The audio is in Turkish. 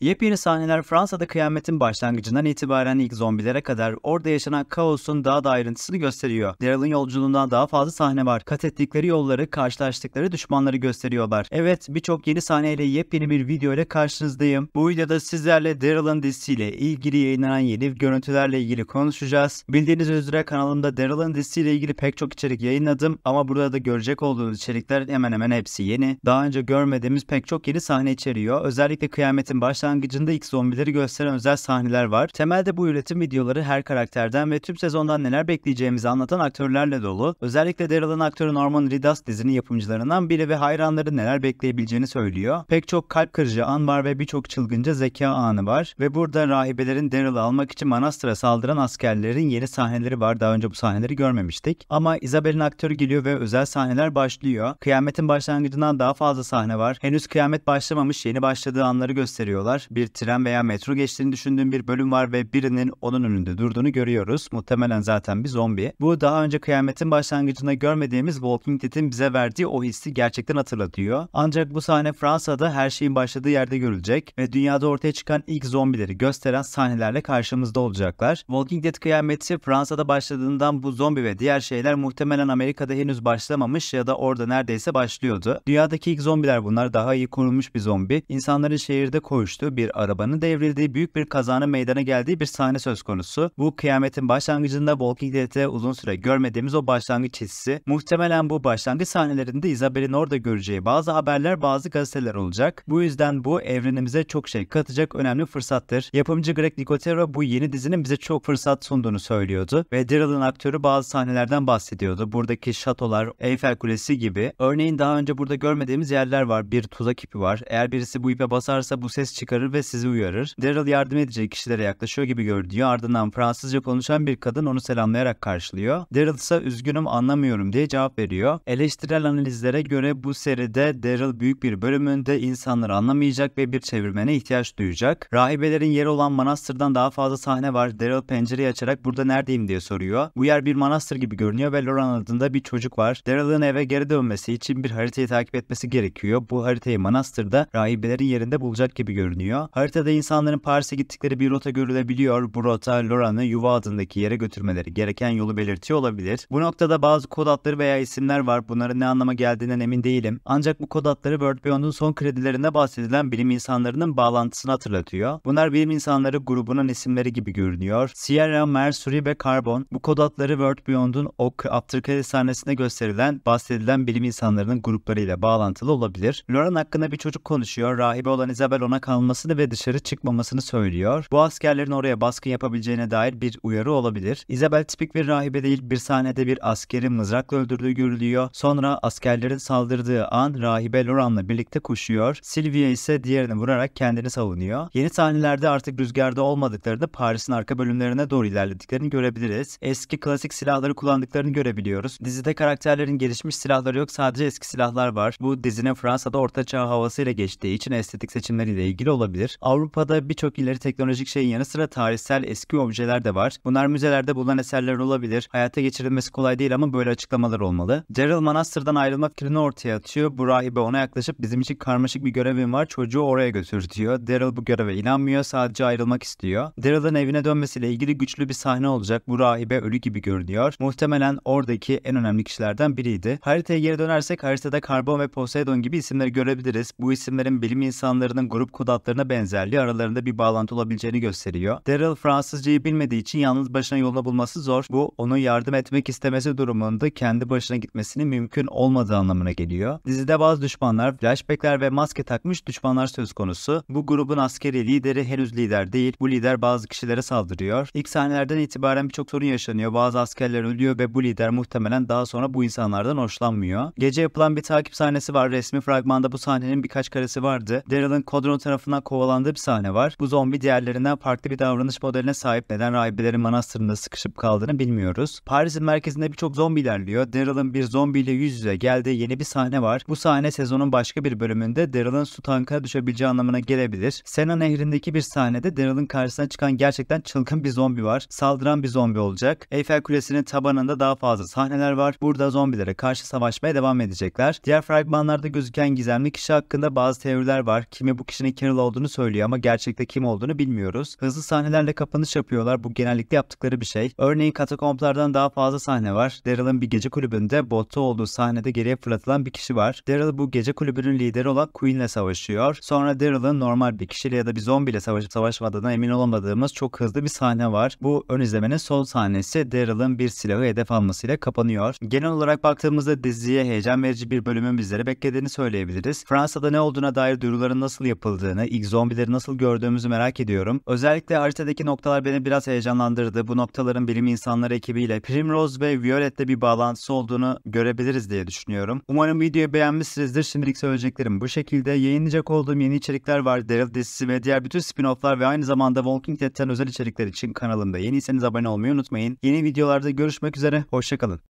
Yepyeni sahneler Fransa'da kıyametin başlangıcından itibaren ilk zombilere kadar orada yaşanan kaosun daha da ayrıntısını gösteriyor. Daryl'ın yolculuğundan daha fazla sahne var. Kat ettikleri yolları, karşılaştıkları düşmanları gösteriyorlar. Evet, birçok yeni sahneyle yepyeni bir video ile karşınızdayım. Bu videoda sizlerle Daryl'ın dizisiyle ilgili yayınlanan yeni görüntülerle ilgili konuşacağız. Bildiğiniz üzere kanalımda Daryl'ın dizisiyle ilgili pek çok içerik yayınladım ama burada da görecek olduğunuz içerikler hemen hemen hepsi yeni. Daha önce görmediğimiz pek çok yeni sahne içeriyor. Özellikle kıyametin başlangıcı başlangıcında ilk zombileri gösteren özel sahneler var. Temelde bu üretim videoları her karakterden ve tüm sezondan neler bekleyeceğimizi anlatan aktörlerle dolu. Özellikle Daryl'ın aktörü Norman Reedus dizinin yapımcılarından biri ve hayranları neler bekleyebileceğini söylüyor. Pek çok kalp kırıcı an var ve birçok çılgınca zeka anı var. Ve burada rahibelerin Daryl'ı almak için manastıra saldıran askerlerin yeni sahneleri var. Daha önce bu sahneleri görmemiştik. Ama Isabel'in aktörü geliyor ve özel sahneler başlıyor. Kıyametin başlangıcından daha fazla sahne var. Henüz kıyamet başlamamış yeni başladığı anları gösteriyorlar var. Bir tren veya metro geçtiğini düşündüğüm bir bölüm var ve birinin onun önünde durduğunu görüyoruz. Muhtemelen zaten bir zombi. Bu daha önce kıyametin başlangıcında görmediğimiz Walking Dead'in bize verdiği o hissi gerçekten hatırlatıyor. Ancak bu sahne Fransa'da her şeyin başladığı yerde görülecek ve dünyada ortaya çıkan ilk zombileri gösteren sahnelerle karşımızda olacaklar. Walking Dead kıyameti Fransa'da başladığından bu zombi ve diğer şeyler muhtemelen Amerika'da henüz başlamamış ya da orada neredeyse başlıyordu. Dünyadaki ilk zombiler bunlar daha iyi korunmuş bir zombi. İnsanların şehirde koğuştu çarptığı bir arabanın devrildiği büyük bir kazanın meydana geldiği bir sahne söz konusu. Bu kıyametin başlangıcında Walking Dead'te uzun süre görmediğimiz o başlangıç hissi. Muhtemelen bu başlangıç sahnelerinde Isabel'in orada göreceği bazı haberler bazı gazeteler olacak. Bu yüzden bu evrenimize çok şey katacak önemli fırsattır. Yapımcı Greg Nicotero bu yeni dizinin bize çok fırsat sunduğunu söylüyordu ve Daryl'ın aktörü bazı sahnelerden bahsediyordu. Buradaki şatolar, Eiffel Kulesi gibi. Örneğin daha önce burada görmediğimiz yerler var. Bir tuzak ipi var. Eğer birisi bu ipe basarsa bu ses çıkar çıkarır ve sizi uyarır. Daryl yardım edecek kişilere yaklaşıyor gibi görünüyor. Ardından Fransızca konuşan bir kadın onu selamlayarak karşılıyor. Daryl ise üzgünüm anlamıyorum diye cevap veriyor. Eleştirel analizlere göre bu seride Daryl büyük bir bölümünde insanları anlamayacak ve bir çevirmene ihtiyaç duyacak. Rahibelerin yeri olan manastırdan daha fazla sahne var. Daryl pencereyi açarak burada neredeyim diye soruyor. Bu yer bir manastır gibi görünüyor ve Loran adında bir çocuk var. Daryl'ın eve geri dönmesi için bir haritayı takip etmesi gerekiyor. Bu haritayı manastırda rahibelerin yerinde bulacak gibi görünüyor deniyor. Haritada insanların Paris'e gittikleri bir rota görülebiliyor. Bu rota Loran'ı yuva adındaki yere götürmeleri gereken yolu belirtiyor olabilir. Bu noktada bazı kod adları veya isimler var. Bunların ne anlama geldiğinden emin değilim. Ancak bu kod adları World Beyond'un son kredilerinde bahsedilen bilim insanlarının bağlantısını hatırlatıyor. Bunlar bilim insanları grubunun isimleri gibi görünüyor. Sierra, Mercury ve Carbon bu kod adları World Beyond'un o Abdülkadir sahnesinde gösterilen bahsedilen bilim insanlarının gruplarıyla bağlantılı olabilir. Loran hakkında bir çocuk konuşuyor. Rahibe olan Isabel ona kalması kalmasını ve dışarı çıkmamasını söylüyor. Bu askerlerin oraya baskın yapabileceğine dair bir uyarı olabilir. Isabel tipik bir rahibe değil bir sahnede bir askerin mızrakla öldürdüğü görülüyor. Sonra askerlerin saldırdığı an rahibe Loran'la birlikte koşuyor. Sylvia ise diğerini vurarak kendini savunuyor. Yeni sahnelerde artık rüzgarda olmadıklarını Paris'in arka bölümlerine doğru ilerlediklerini görebiliriz. Eski klasik silahları kullandıklarını görebiliyoruz. Dizide karakterlerin gelişmiş silahları yok sadece eski silahlar var. Bu dizinin Fransa'da orta ortaçağ havasıyla geçtiği için estetik seçimleriyle ilgili olabilir olabilir. Avrupa'da birçok ileri teknolojik şeyin yanı sıra tarihsel eski objeler de var. Bunlar müzelerde bulunan eserler olabilir. Hayata geçirilmesi kolay değil ama böyle açıklamalar olmalı. Daryl manastırdan ayrılma fikrini ortaya atıyor. Bu rahibe ona yaklaşıp bizim için karmaşık bir görevim var çocuğu oraya götür diyor. Daryl bu göreve inanmıyor sadece ayrılmak istiyor. Daryl'ın evine dönmesiyle ilgili güçlü bir sahne olacak. Bu rahibe ölü gibi görünüyor. Muhtemelen oradaki en önemli kişilerden biriydi. Haritaya geri dönersek haritada Karbon ve Poseidon gibi isimleri görebiliriz. Bu isimlerin bilim insanlarının grup kod sıfatlarına benzerliği aralarında bir bağlantı olabileceğini gösteriyor. Daryl Fransızcayı bilmediği için yalnız başına yolunu bulması zor. Bu onu yardım etmek istemesi durumunda kendi başına gitmesinin mümkün olmadığı anlamına geliyor. Dizide bazı düşmanlar flashbackler ve maske takmış düşmanlar söz konusu. Bu grubun askeri lideri henüz lider değil. Bu lider bazı kişilere saldırıyor. İlk sahnelerden itibaren birçok sorun yaşanıyor. Bazı askerler ölüyor ve bu lider muhtemelen daha sonra bu insanlardan hoşlanmıyor. Gece yapılan bir takip sahnesi var. Resmi fragmanda bu sahnenin birkaç karesi vardı. Daryl'ın Kodron tarafından tarafından kovalandığı bir sahne var. Bu zombi diğerlerinden farklı bir davranış modeline sahip neden rahiplerin manastırında sıkışıp kaldığını bilmiyoruz. Paris'in merkezinde birçok zombi ilerliyor. Daryl'ın bir zombiyle yüz yüze geldiği yeni bir sahne var. Bu sahne sezonun başka bir bölümünde Daryl'ın su tankına düşebileceği anlamına gelebilir. Sena nehrindeki bir sahnede Daryl'ın karşısına çıkan gerçekten çılgın bir zombi var. Saldıran bir zombi olacak. Eyfel Kulesi'nin tabanında daha fazla sahneler var. Burada zombilere karşı savaşmaya devam edecekler. Diğer fragmanlarda gözüken gizemli kişi hakkında bazı teoriler var. Kimi bu kişinin Carol olduğunu söylüyor ama gerçekte kim olduğunu bilmiyoruz. Hızlı sahnelerle kapanış yapıyorlar. Bu genellikle yaptıkları bir şey. Örneğin katakomplardan daha fazla sahne var. Daryl'ın bir gece kulübünde botta olduğu sahnede geriye fırlatılan bir kişi var. Daryl bu gece kulübünün lideri olan Queen'le savaşıyor. Sonra Daryl'ın normal bir kişiyle ya da bir zombiyle savaşıp savaşmadığına emin olamadığımız çok hızlı bir sahne var. Bu ön izlemenin son sahnesi Daryl'ın bir silahı hedef almasıyla kapanıyor. Genel olarak baktığımızda diziye heyecan verici bir bölümün bizleri beklediğini söyleyebiliriz. Fransa'da ne olduğuna dair duyuruların nasıl yapıldığını, ilk zombileri nasıl gördüğümüzü merak ediyorum. Özellikle haritadaki noktalar beni biraz heyecanlandırdı. Bu noktaların bilim insanları ekibiyle Primrose ve Violet'le bir bağlantısı olduğunu görebiliriz diye düşünüyorum. Umarım videoyu beğenmişsinizdir. Şimdilik söyleyeceklerim bu şekilde. Yayınlayacak olduğum yeni içerikler var. Daryl dizisi ve diğer bütün spin-off'lar ve aynı zamanda Walking Dead'ten özel içerikler için kanalımda. Yeniyseniz abone olmayı unutmayın. Yeni videolarda görüşmek üzere. Hoşçakalın.